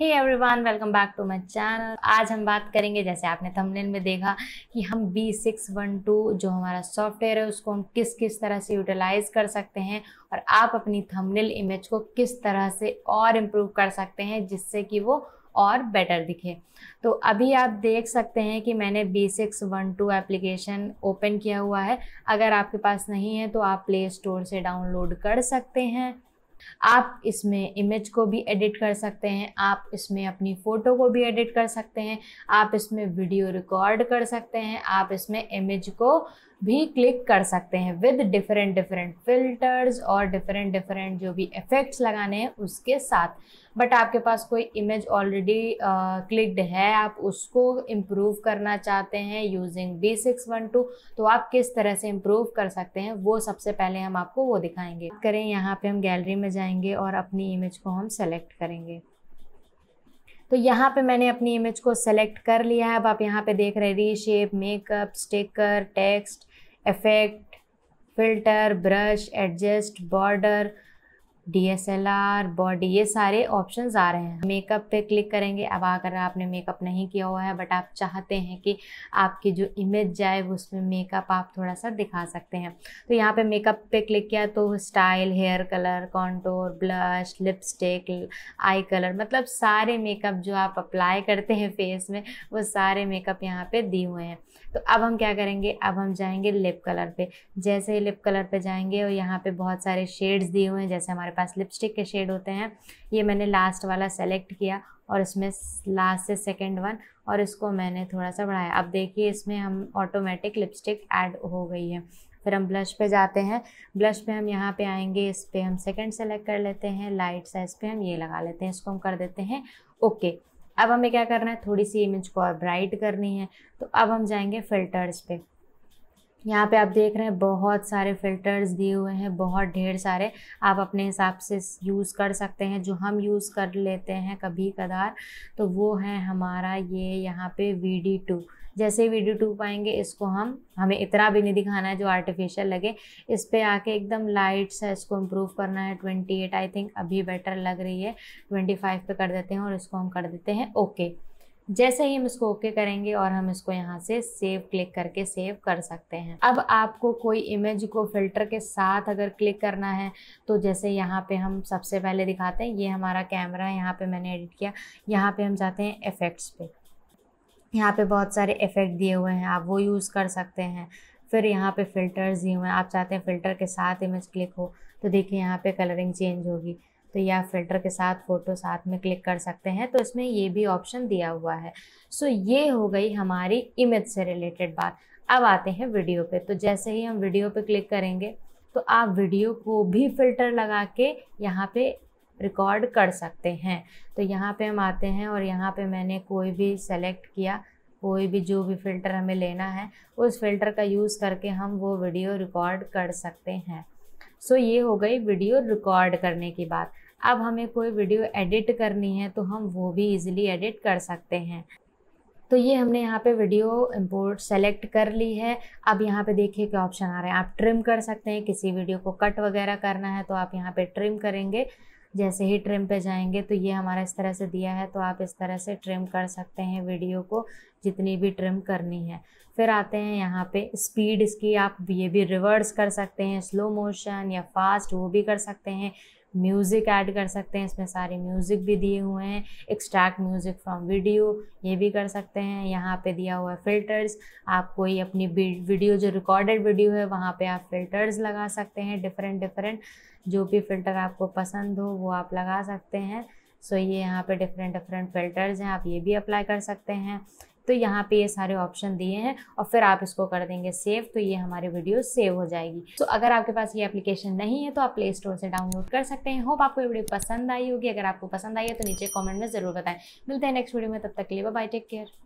है everyone welcome back to my channel आज हम बात करेंगे जैसे आपने थंबनेल में देखा कि हम बी सिक्स वन टू जो हमारा सॉफ्टवेयर है उसको हम किस किस तरह से यूटिलाइज कर सकते हैं और आप अपनी थंबनेल इमेज को किस तरह से और इम्प्रूव कर सकते हैं जिससे कि वो और बेटर दिखे तो अभी आप देख सकते हैं कि मैंने B six one two application open किया हुआ है अगर आपके पास नहीं है तो आप प्ले स्टोर से डाउनलोड कर सकते हैं आप इसमें इमेज को भी एडिट कर सकते हैं आप इसमें अपनी फ़ोटो को भी एडिट कर सकते हैं आप इसमें वीडियो रिकॉर्ड कर सकते हैं आप इसमें इमेज को भी क्लिक कर सकते हैं विद डिफरेंट डिफरेंट फिल्टर्स और डिफरेंट डिफरेंट जो भी इफ़ेक्ट्स लगाने हैं उसके साथ बट आपके पास कोई इमेज ऑलरेडी क्लिक्ड है आप उसको इम्प्रूव करना चाहते हैं using B six one two तो आप किस तरह से इम्प्रूव कर सकते हैं वो सबसे पहले हम आपको वो दिखाएंगे करें यहाँ पे हम गैलरी में में जाएंगे और अपनी इमेज को हम सेलेक्ट करेंगे तो यहाँ पे मैंने अपनी इमेज को सेलेक्ट कर लिया है अब आप यहाँ पे देख रहे हैं reshape makeup sticker text effect filter brush adjust border DSLR body ये सारे ऑप्शंस आ रहे हैं मेकअप पे क्लिक करेंगे अब अगर आपने मेकअप नहीं किया हुआ है बट आप चाहते हैं कि आपकी जो इमेज जाए उसमें मेकअप आप थोड़ा सा दिखा सकते हैं तो यहाँ पे मेकअप पे क्लिक किया तो style hair colour contour blush lipstick eye colour मतलब सारे मेकअप जो आप अप्लाई करते हैं फेस में वो सारे मेकअप यहाँ पर दिए हुए हैं तो अब हम क्या करेंगे अब हम जाएंगे लिप कलर पर जैसे ही लिप कलर पर जाएंगे और यहाँ पर बहुत सारे शेड्स दिए हुए हैं जैसे हमारे पास लिपस्टिक के शेड होते हैं ये मैंने लास्ट वाला सेलेक्ट किया और इसमें लास्ट से सेकेंड वन और इसको मैंने थोड़ा सा बढ़ाया अब देखिए इसमें हम ऑटोमेटिक लिपस्टिक ऐड हो गई है फिर हम ब्लश पे जाते हैं ब्लश पे हम यहाँ पे आएंगे इस पर हम सेकेंड सेलेक्ट कर लेते हैं लाइट साइज पे हम ये लगा लेते हैं इसको हम कर देते हैं ओके अब हमें क्या करना है थोड़ी सी इमेज को और ब्राइट करनी है तो अब हम जाएंगे फिल्टर्स पे यहाँ पे आप देख रहे हैं बहुत सारे फ़िल्टर्स दिए हुए हैं बहुत ढेर सारे आप अपने हिसाब से यूज़ कर सकते हैं जो हम यूज़ कर लेते हैं कभी कदार तो वो है हमारा ये यहाँ पे वी डी टू जैसे वी डी टू पाएंगे इसको हम हमें इतना भी नहीं दिखाना है जो आर्टिफिशियल लगे इस पर आके एकदम लाइट्स है इसको इम्प्रूव करना है ट्वेंटी एट आई थिंक अभी बेटर लग रही है ट्वेंटी फाइव पर कर देते हैं और इसको हम कर देते हैं ओके okay. जैसे ही हम इसको ओके करेंगे और हम इसको यहाँ से सेव क्लिक करके सेव कर सकते हैं अब आपको कोई इमेज को फिल्टर के साथ अगर क्लिक करना है तो जैसे यहाँ पे हम सबसे पहले दिखाते हैं ये हमारा कैमरा है यहाँ पे मैंने एडिट किया यहाँ पे हम जाते हैं इफ़ेक्ट्स पे यहाँ पे बहुत सारे इफ़ेक्ट दिए हुए हैं आप वो यूज़ कर सकते हैं फिर यहाँ पर फिल्टर दिए हुए हैं आप चाहते हैं फ़िल्टर के साथ इमेज क्लिक हो तो देखिए यहाँ पर कलरिंग चेंज होगी तो या फिल्टर के साथ फ़ोटो साथ में क्लिक कर सकते हैं तो इसमें ये भी ऑप्शन दिया हुआ है सो so, ये हो गई हमारी इमेज से रिलेटेड बात अब आते हैं वीडियो पे तो जैसे ही हम वीडियो पे क्लिक करेंगे तो आप वीडियो को भी फ़िल्टर लगा के यहाँ पे रिकॉर्ड कर सकते हैं तो यहाँ पे हम आते हैं और यहाँ पे मैंने कोई भी सेलेक्ट किया कोई भी जो भी फ़िल्टर हमें लेना है उस फिल्टर का यूज़ करके हम वो वीडियो रिकॉर्ड कर सकते हैं सो ये हो गई वीडियो रिकॉर्ड करने की बात अब हमें कोई वीडियो एडिट करनी है तो हम वो भी इजीली एडिट कर सकते हैं तो ये हमने यहाँ पे वीडियो इंपोर्ट सेलेक्ट कर ली है अब यहाँ पे देखिए क्या ऑप्शन आ रहे हैं आप ट्रिम कर सकते हैं किसी वीडियो को कट वगैरह करना है तो आप यहाँ पे ट्रिम करेंगे जैसे ही ट्रिम पे जाएंगे तो ये हमारा इस तरह से दिया है तो आप इस तरह से ट्रिम कर सकते हैं वीडियो को जितनी भी ट्रिम करनी है फिर आते हैं यहाँ पे स्पीड इसकी आप ये भी रिवर्स कर सकते हैं स्लो मोशन या फास्ट वो भी कर सकते हैं म्यूज़िक ऐड कर सकते हैं इसमें सारे म्यूज़िक भी दिए हुए हैं एक्सट्रैक्ट म्यूज़िक फ्रॉम वीडियो ये भी कर सकते हैं यहाँ पे दिया हुआ है फ़िल्टर्स आप कोई अपनी वीडियो जो रिकॉर्डेड वीडियो है वहाँ पे आप फ़िल्टर्स लगा सकते हैं डिफरेंट डिफरेंट जो भी फ़िल्टर आपको पसंद हो वो आप लगा सकते हैं सो so, ये यहाँ पे डिफरेंट डिफरेंट फ़िल्टर्स हैं आप ये भी अप्लाई कर सकते हैं तो यहाँ पे ये सारे ऑप्शन दिए हैं और फिर आप इसको कर देंगे सेव तो ये हमारी वीडियो सेव हो जाएगी तो अगर आपके पास ये एप्लीकेशन नहीं है तो आप प्ले स्टोर से डाउनलोड कर सकते हैं होप आपको ये वीडियो पसंद आई होगी अगर आपको पसंद आई है तो नीचे कॉमेंट में ज़रूर बताएं मिलते हैं नेक्स्ट वीडियो में तब तक लिए बाय टेक केयर